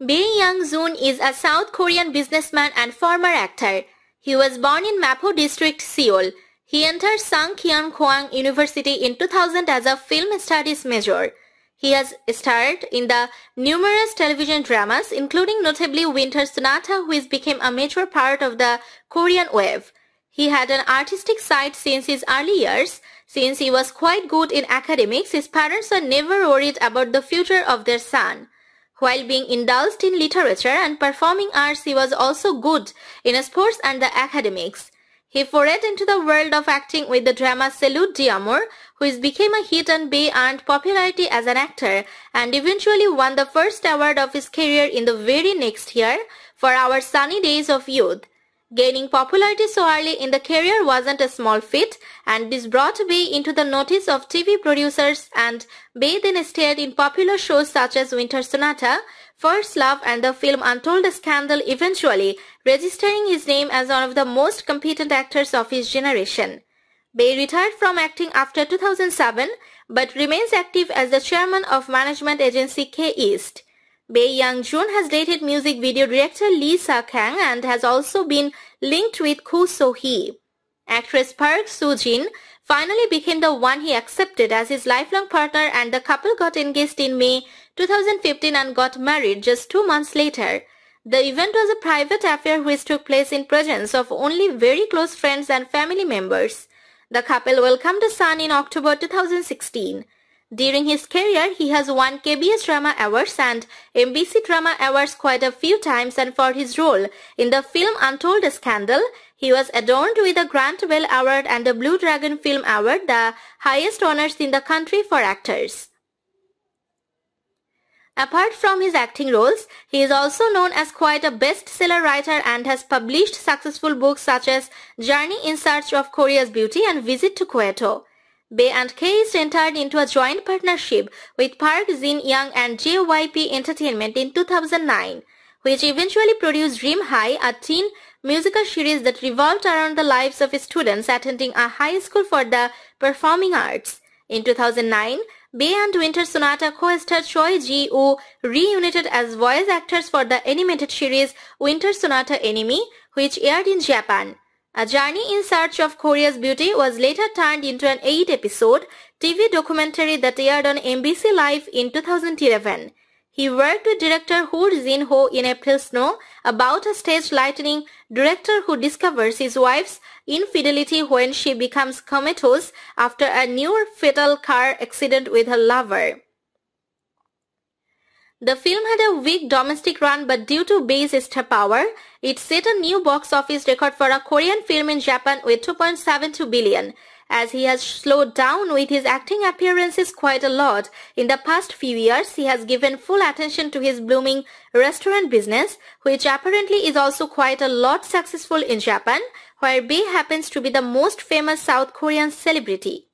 Bae Young jun is a South Korean businessman and former actor. He was born in Mapo District, Seoul. He entered Sang Kyun Kwang University in 2000 as a film studies major. He has starred in the numerous television dramas, including notably Winter Sonata, which became a major part of the Korean wave. He had an artistic side since his early years. Since he was quite good in academics, his parents were never worried about the future of their son. While being indulged in literature and performing arts, he was also good in sports and the academics. He forayed into the world of acting with the drama Salute d'Amour, which became a hit and Bay earned popularity as an actor and eventually won the first award of his career in the very next year for Our Sunny Days of Youth. Gaining popularity so early in the career wasn't a small feat, and this brought Bay into the notice of TV producers, and Bay then starred in popular shows such as Winter Sonata, First Love, and the film Untold Scandal, eventually registering his name as one of the most competent actors of his generation. Bay retired from acting after 2007, but remains active as the chairman of management agency K East. Bae Young-jun has dated music video director Lee Sa-kang and has also been linked with Koo So-hee. Actress Park Soo-jin finally became the one he accepted as his lifelong partner and the couple got engaged in May 2015 and got married just two months later. The event was a private affair which took place in presence of only very close friends and family members. The couple welcomed a son in October 2016. During his career, he has won KBS Drama Awards and MBC Drama Awards quite a few times and for his role in the film Untold Scandal, he was adorned with a Grant Bell Award and a Blue Dragon Film Award, the highest honors in the country for actors. Apart from his acting roles, he is also known as quite a bestseller writer and has published successful books such as Journey in Search of Korea's Beauty and Visit to Kyoto. Bay and is entered into a joint partnership with Park Jin Young and JYP Entertainment in 2009, which eventually produced Dream High, a teen musical series that revolved around the lives of students attending a high school for the performing arts. In 2009, Bay and Winter Sonata co-star Choi Ji-woo reunited as voice actors for the animated series Winter Sonata Enemy, which aired in Japan. A Journey in Search of Korea's Beauty was later turned into an 8-episode TV documentary that aired on NBC Live in 2011. He worked with director Hoo Jin-ho in April Snow about a stage lightning director who discovers his wife's infidelity when she becomes comatose after a near fatal car accident with her lover. The film had a weak domestic run but due to star power, it set a new box office record for a Korean film in Japan with 2.72 billion, as he has slowed down with his acting appearances quite a lot. In the past few years, he has given full attention to his blooming restaurant business, which apparently is also quite a lot successful in Japan, where Baek happens to be the most famous South Korean celebrity.